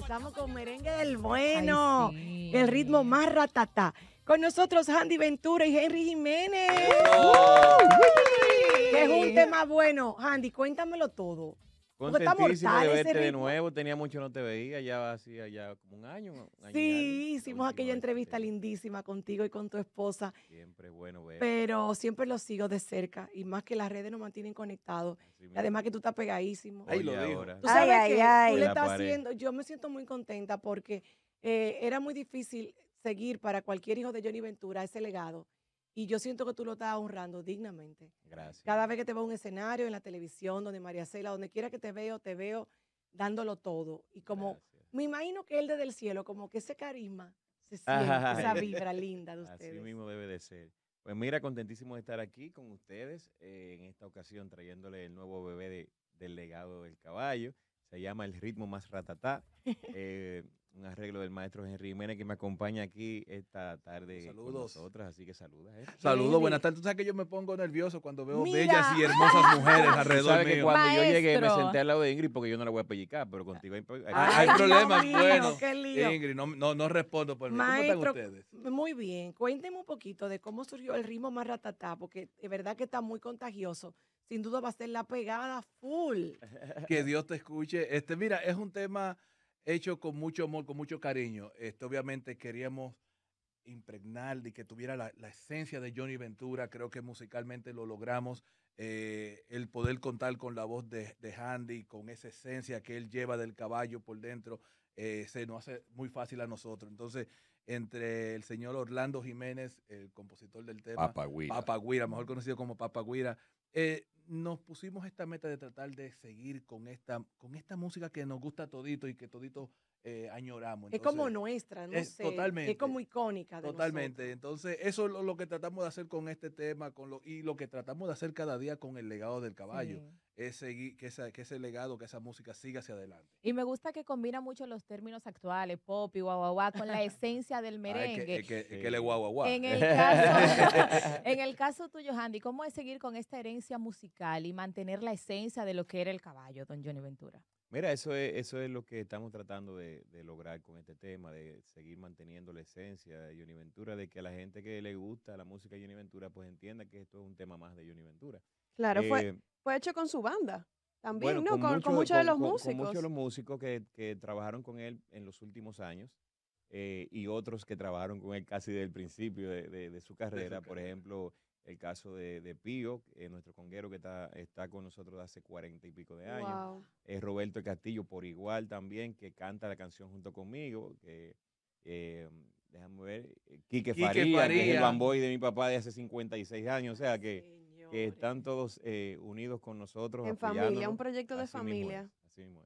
Estamos con merengue del bueno, el ritmo más ratata. Con nosotros Andy Ventura y Henry Jiménez. es un tema bueno. Andy, cuéntamelo todo. Contentísimo de verte de nuevo, tenía mucho no te veía, ya hacía ya como un año. sí, hicimos aquella entrevista este lindísima contigo y con tu esposa. Siempre bueno ver. Pero siempre lo sigo de cerca y más que las redes nos mantienen conectados. Además que tú estás pegadísimo. Ahí lo digo. Tú sabes que le estás haciendo, yo me siento muy contenta porque eh, era muy difícil seguir para cualquier hijo de Johnny Ventura ese legado y yo siento que tú lo estás honrando dignamente. Gracias. Cada vez que te veo en un escenario, en la televisión, donde María Cela, donde quiera que te veo, te veo dándolo todo. Y como, me imagino que él desde el cielo, como que ese carisma se siente, esa vibra linda de ustedes. Así mismo debe de ser. Pues mira, contentísimo de estar aquí con ustedes eh, en esta ocasión trayéndole el nuevo bebé del legado del caballo. Se llama El ritmo más ratatá. Eh, un arreglo del maestro Henry Jiménez que me acompaña aquí esta tarde Saludos. con nosotras. así que saluda. ¿eh? Saludos, buenas tardes. Tú sabes que yo me pongo nervioso cuando veo bellas y hermosas mujeres alrededor Que cuando yo llegué me senté al lado de Ingrid porque yo no la voy a pellicar, pero contigo hay, hay, hay problemas. bueno, qué lío. Ingrid, no, no, no respondo por maestro, ustedes? Muy bien. Cuénteme un poquito de cómo surgió el ritmo más ratatá, porque de verdad que está muy contagioso sin duda va a ser la pegada full. Que Dios te escuche. Este, mira, es un tema hecho con mucho amor, con mucho cariño. Esto obviamente queríamos impregnar y que tuviera la, esencia de Johnny Ventura. Creo que musicalmente lo logramos. Eh, el poder contar con la voz de, Handy, con esa esencia que él lleva del caballo por dentro, eh, se nos hace muy fácil a nosotros. Entonces, entre el señor Orlando Jiménez, el compositor del tema, Papa mejor conocido como Papagüira. Eh, nos pusimos esta meta de tratar de seguir con esta, con esta música que nos gusta todito y que todito eh, añoramos. es como nuestra, no es, sé, Totalmente. Es como icónica. De totalmente. Entonces, eso es lo, que tratamos de hacer con este tema con lo, y lo que tratamos de hacer cada día con el legado del caballo que, que ese legado, que esa música siga hacia adelante. Y me gusta que combina mucho los términos actuales, pop y guaguaguá, con la esencia del merengue. que, En el caso, en el caso tuyo, Andy, ¿cómo es seguir con esta herencia musical y mantener la esencia de lo que era el caballo, don Johnny Ventura? Mira, eso es, eso es lo que estamos tratando de, de lograr con este tema, de seguir manteniendo la esencia de Johnny Ventura, de que a la gente que le gusta la música de Johnny Ventura, pues entienda que esto es un tema más de Johnny Ventura Claro, fue, eh, fue hecho con su banda. También, ¿no? Con, muchos de los músicos. Con muchos de los músicos que, trabajaron con él en los últimos años eh, y otros que trabajaron con él casi desde el principio de, su carrera. por ejemplo, el caso de, Pío, eh, nuestro conguero que está, con nosotros desde hace cuarenta y pico de años. Es Roberto Castillo, por igual también, que canta la canción junto conmigo. Que, déjame ver. Quique, que es el bamboy de mi papá de hace 56 años. O sea que que están todos eh, unidos con nosotros. En familia, un proyecto de familia.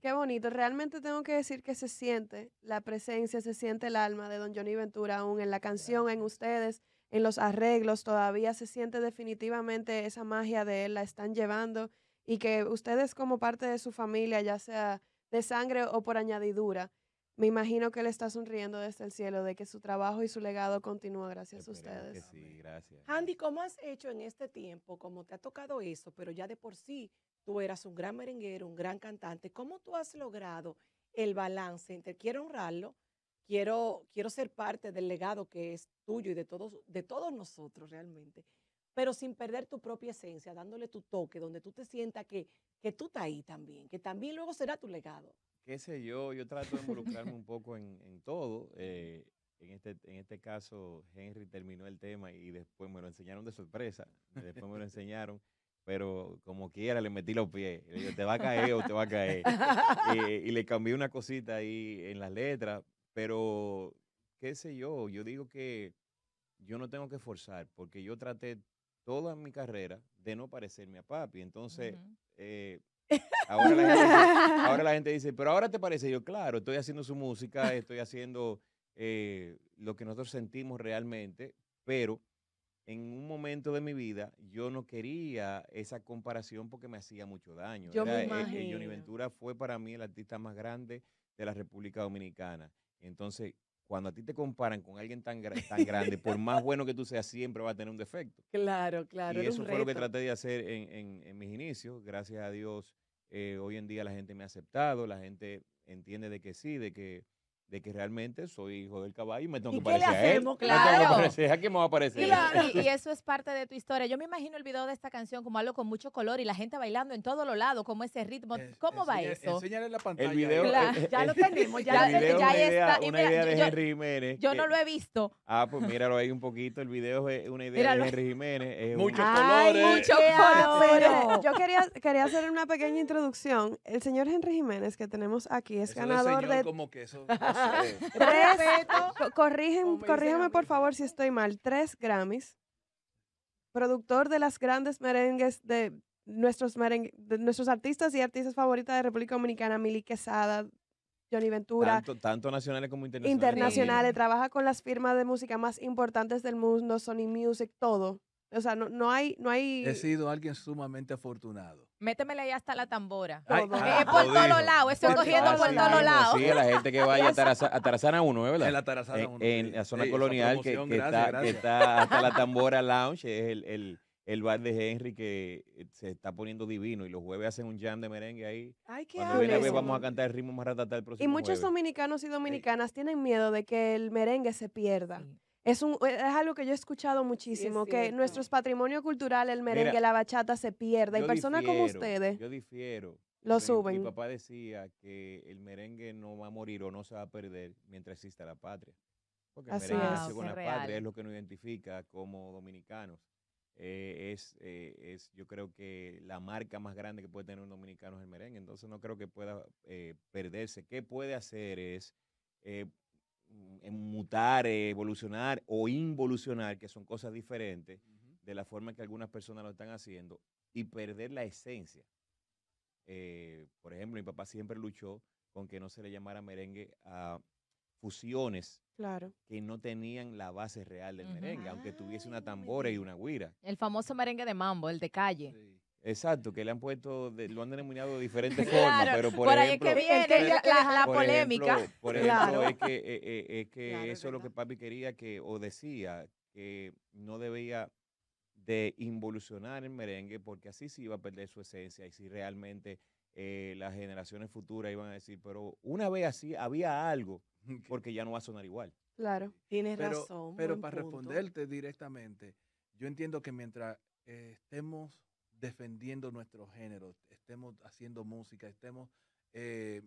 Qué bonito. Realmente tengo que decir que se siente la presencia, se siente el alma de don Johnny Ventura aún en la canción, en ustedes, en los arreglos. Todavía se siente definitivamente esa magia de él, la están llevando y que ustedes como parte de su familia, ya sea de sangre o por añadidura, me imagino que le está sonriendo desde el cielo de que su trabajo y su legado continúa gracias a ustedes. sí, gracias. Andy, ¿cómo has hecho en este tiempo? Como te ha tocado eso, pero ya de por sí tú eras un gran merenguero, un gran cantante. ¿Cómo tú has logrado el balance entre quiero honrarlo, quiero, quiero ser parte del legado que es tuyo y de todos, de todos nosotros realmente, pero sin perder tu propia esencia, dándole tu toque, donde tú te sientas que, que tú está ahí también, que también luego será tu legado? qué sé yo, yo trato de involucrarme un poco en, todo. Eh, en, este, en este caso, Henry terminó el tema y después me lo enseñaron de sorpresa. Después me lo enseñaron. Pero como quiera, le metí los pies. te va a caer o te va a caer. y, le cambié una cosita ahí en las letras. Pero, qué sé yo, yo digo que yo no tengo que forzar, porque yo traté toda mi carrera de no parecerme a papi. Entonces, Ahora la, gente, dice, pero ahora te parece, yo claro, estoy haciendo su música, estoy haciendo eh, lo que nosotros sentimos realmente, pero en un momento de mi vida yo no quería esa comparación porque me hacía mucho daño. Yo me eh, eh, Johnny Ventura fue para mí el artista más grande de la República Dominicana. Entonces, cuando a ti te comparan con alguien tan, tan grande, por más bueno que tú seas, siempre va a tener un defecto. Claro, claro. Y eso fue lo que traté de hacer en mis inicios. Gracias a Dios eh, hoy en día la gente me ha aceptado, la gente entiende de que sí, de que de que realmente soy hijo del caballo y me tengo que parecer a él. Claro. Me tengo que a quién me va a parecer. y, eso es parte de tu historia. Yo me imagino el video de esta canción como algo con mucho color y la gente bailando en todos los lados, como ese ritmo. ¿Cómo va eso? Enseñale la pantalla. El video, eh, ya eh, lo tenemos, ya, el video ya una idea, está. de Henry Jiménez. Yo no lo he visto. Ah, pues míralo ahí un poquito. El video es una idea de Henry Jiménez. muchos colores. Ay, mucho color. Yo quería, quería hacer una pequeña introducción. El señor Henry Jiménez que tenemos aquí es ganador de... Como que corrigen, corrígeme por favor si estoy mal. Tres Grammys. Productor de las grandes merengues de nuestros, nuestros artistas y artistas favoritas de República Dominicana, Mili Quesada, Johnny Ventura, Tanto, tanto nacionales como internacionales. internacionales. Trabaja con las firmas de música más importantes del mundo, Sony Music, todo. O sea, no, no hay, no hay. He sido alguien sumamente afortunado. Métemele ahí hasta la tambora. Ah, es por todos lados, estoy cogiendo por todos lados. Sí, la gente que vaya a, Tarazana 1, ¿verdad? En la Tarazana 1. En, la zona colonial que, está, hasta la tambora lounge, es el, el el bar de Henry que eh, se está poniendo divino y los jueves hacen un jam de merengue ahí. Ay, qué Cuando vamos a cantar el ritmo más ratata próximo Y muchos dominicanos y dominicanas tienen miedo de que el merengue se pierda. Es, un, e, es algo que yo he escuchado muchísimo, que nuestro patrimonio cultural, el merengue, la bachata, se pierde. Y personas como ustedes... Yo difiero. Lo suben. Mi papá decía que el merengue no va a morir o no se va a perder mientras exista la patria. Porque el merengue, es, la patria, es lo que nos identifica como dominicanos. Eh, eh, es, yo creo que la marca más grande que puede tener un dominicano es el merengue. Entonces no creo que pueda eh, perderse. ¿Qué puede hacer es Mm, mutar, eh, evolucionar o involucionar, que son cosas diferentes, de la forma en que algunas personas lo están haciendo, y perder la esencia. Eh, por ejemplo, mi papá siempre luchó con que no se le llamara merengue a fusiones claro. que no tenían la base real del merengue, aunque tuviese una ah, tambora y una guira. El famoso merengue de mambo, el de calle. Sí. Exacto, que le han puesto, de, lo han denominado de diferentes formas, pero por, Ahí es que viene la, polémica. por ejemplo, es que, eh, eh, es que eso es lo que papi quería que, o decía, que no debía de involucionar el merengue, porque así se iba a perder su esencia, y si realmente eh, las generaciones futuras iban a decir, pero una vez así había algo, porque ya no va a sonar igual. Claro, tienes razón. Pero para responderte directamente, yo entiendo que mientras estemos defendiendo nuestro género, estemos haciendo música, estemos eh,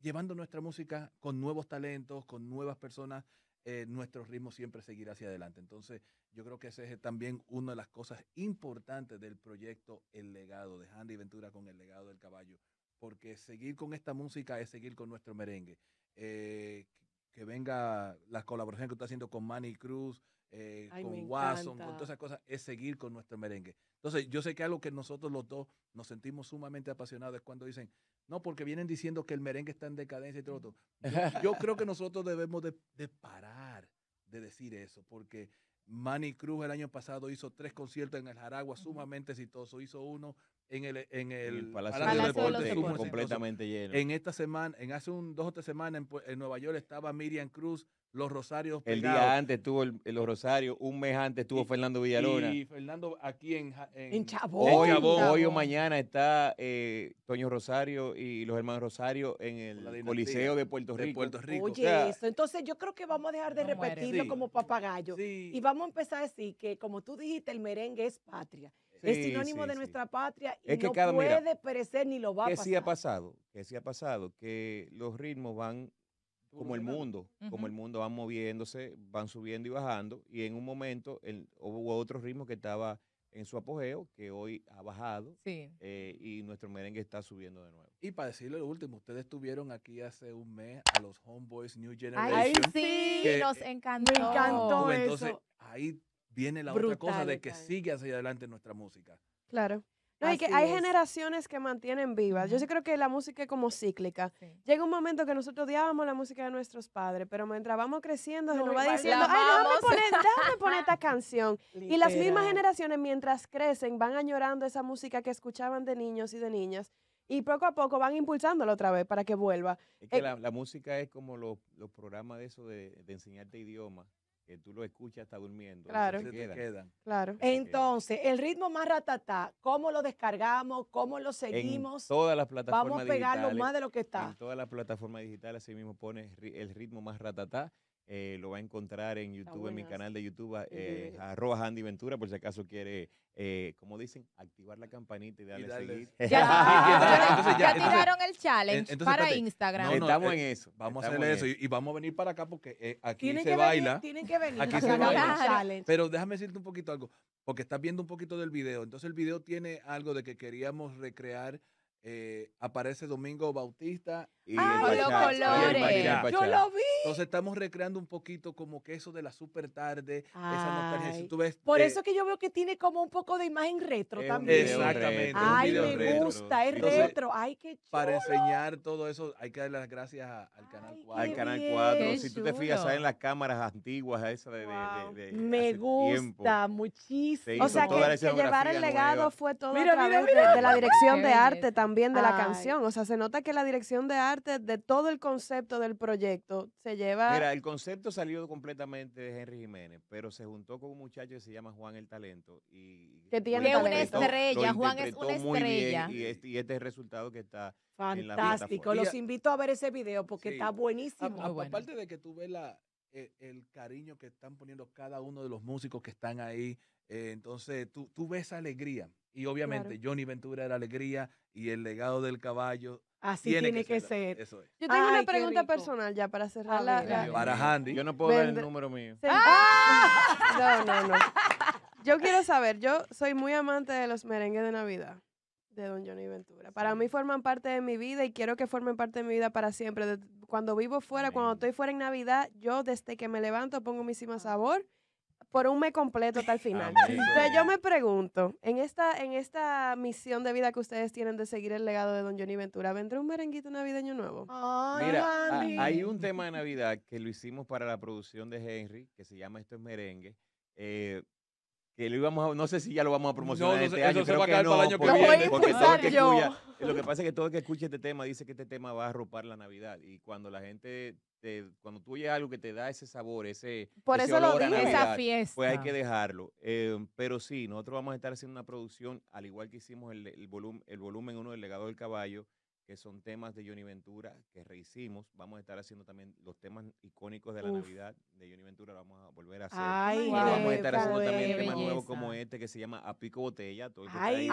llevando nuestra música con nuevos talentos, con nuevas personas, eh, nuestro ritmo siempre seguirá hacia adelante. Entonces, yo creo que ese es también una de las cosas importantes del proyecto El Legado de Handy Ventura con El Legado del Caballo, porque seguir con esta música es seguir con nuestro merengue. Eh, que venga la colaboración que está haciendo con Manny Cruz, eh, con Watson, con todas esas cosas, es seguir con nuestro merengue. Entonces, yo sé que algo que nosotros los dos nos sentimos sumamente apasionados es cuando dicen, no, porque vienen diciendo que el merengue está en decadencia y todo lo yo, creo que nosotros debemos de, parar de decir eso, porque Manny Cruz el año pasado hizo tres conciertos en el Jaragua sumamente exitoso, hizo uno en el, en el, Palacio, de, Deportes, completamente lleno. En esta semana, en hace un, dos o tres semanas en, Nueva York estaba Miriam Cruz, los Rosarios. El día antes estuvo el, los Rosarios, un mes antes estuvo Fernando Villalona. Y Fernando aquí en, Chabón. Hoy, o mañana está eh, Toño Rosario y los hermanos Rosario en el Coliseo de Puerto Rico. Puerto Oye, eso. Entonces yo creo que vamos a dejar de repetirlo como papagayo. Y vamos a empezar a decir que, como tú dijiste, el merengue es patria es sinónimo de nuestra patria y no puede perecer ni lo va a pasar. Que sí ha pasado, que sí ha pasado, que los ritmos van como el mundo, como el mundo van moviéndose, van subiendo y bajando, y en un momento el, hubo otro ritmo que estaba en su apogeo, que hoy ha bajado, eh, y nuestro merengue está subiendo de nuevo. Y para decirle lo último, ustedes tuvieron aquí hace un mes a los Homeboys New Generation. ¡Ay, sí! nos eh, encantó. Me encantó entonces, ahí viene la otra cosa de que sigue hacia adelante nuestra música. Claro. No, hay, que, hay generaciones que mantienen vivas. Yo sí creo que la música es como cíclica. Llega un momento que nosotros odiábamos la música de nuestros padres, pero mientras vamos creciendo, se nos va diciendo, ay, déjame poner, esta canción. Y las mismas generaciones, mientras crecen, van añorando esa música que escuchaban de niños y de niñas. Y poco a poco van impulsándola otra vez para que vuelva. Es que eh, la, música es como los, los programas de eso de, de enseñarte idiomas que tú lo escuchas hasta durmiendo. Claro. Se quedan. Claro. Entonces, el ritmo más ratatá, ¿cómo lo descargamos? ¿Cómo lo seguimos? todas las plataformas Vamos a pegarlo más de lo que está. En todas las plataformas digitales, así mismo pones el ritmo más ratatá. Eh, lo va a encontrar en YouTube, en mi canal de YouTube, eh, arroba Andy Ventura, por si acaso quiere, eh, como dicen, activar la campanita y darle, y seguir. ya tiraron challenge para Instagram. estamos eh, en eso. Vamos a hacer eso, Y, vamos a venir para acá porque eh, aquí se baila. tienen que venir. Aquí se baila. Pero déjame decirte un poquito algo, porque estás viendo un poquito del video. Entonces el video tiene algo de que queríamos recrear. Eh, aparece Domingo Bautista Ah, los colores. Yo lo vi. Entonces estamos recreando un poquito como que eso de la super tarde, esa nostalgia. Por eh, eso que yo veo que tiene como un poco de imagen retro también. Exactamente. Ay, me gusta, es retro. Ay, qué chulo. Para enseñar todo eso hay que dar las gracias al Canal 4. Al Canal 4. si tú te fijas, en las cámaras antiguas esa de, de, Me gusta muchísimo. O sea, que, llevar el legado fue todo a De, la dirección de arte también de la canción. O sea, se nota que la dirección de arte parte de todo el concepto del proyecto se lleva... Mira, el concepto salió completamente de Henry Jiménez, pero se juntó con un muchacho que se llama Juan el Talento. Y que tiene una estrella, Juan es una estrella. y, este, es el resultado que está... Fantástico, los invito a ver ese video porque está buenísimo. Aparte de que tú ves la, e, el, cariño que están poniendo cada uno de los músicos que están ahí, eh, entonces tú, tú ves alegría. Y obviamente Johnny Ventura era alegría y el legado del caballo Así tiene, que, ser. Yo tengo una pregunta personal ya para cerrar Para Handy. Yo no puedo ver el número mío. ¡Ah! No, no, no. Yo quiero saber, yo soy muy amante de los merengues de Navidad de Don Johnny Ventura. Para mí forman parte de mi vida y quiero que formen parte de mi vida para siempre. cuando vivo fuera, cuando estoy fuera en Navidad, yo desde que me levanto pongo mi cima sabor por un mes completo hasta el final. Entonces yo me pregunto, en esta, en esta misión de vida que ustedes tienen de seguir el legado de Don Johnny Ventura, ¿vendrá un merenguito navideño nuevo? Ay, Mira, hay un tema de Navidad que lo hicimos para la producción de Henry, que se llama Esto es merengue. Eh, que lo íbamos a, no sé si ya lo vamos a promocionar este año, se va a para el año que viene, lo que pasa es que todo el que escuche este tema dice que este tema va a arropar la Navidad y cuando la gente cuando tú oyes algo que te da ese sabor, ese. Por eso olor lo dije, esa fiesta. Pues hay que dejarlo. Em, pero sí, nosotros vamos a estar haciendo una producción, al igual que hicimos el, el, el volumen uno del Legado del Caballo, que son temas de Johnny Ventura que rehicimos. Vamos a estar haciendo también los temas icónicos de la Navidad de Johnny Ventura, vamos a volver a hacer. Vamos a estar haciendo también temas nuevos como este que se llama A Pico Botella. ay,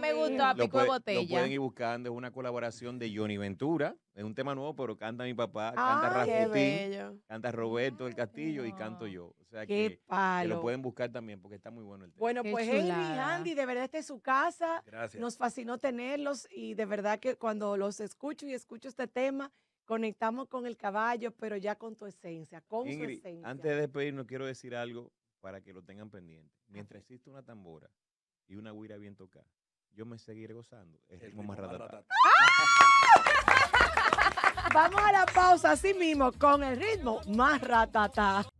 me gustó, A Lo pueden ir buscando, es una colaboración de Johnny Ventura. Es un tema nuevo, pero canta mi papá, canta canta Roberto del Castillo y canto yo. O sea que, lo pueden buscar también porque está muy bueno el tema. Bueno, pues Henry y Andy, de verdad este es su casa. Gracias. Nos fascinó tenerlos y de verdad que cuando los escucho y escucho este tema, conectamos con el caballo, pero ya con tu esencia, con su esencia. Antes de despedirnos, quiero decir algo para que lo tengan pendiente. Mientras existe una tambora y una guira bien tocada, yo me seguiré gozando. el ritmo más ratatá. ¡Ah! Vamos a la pausa así mismo con el ritmo más ratatá.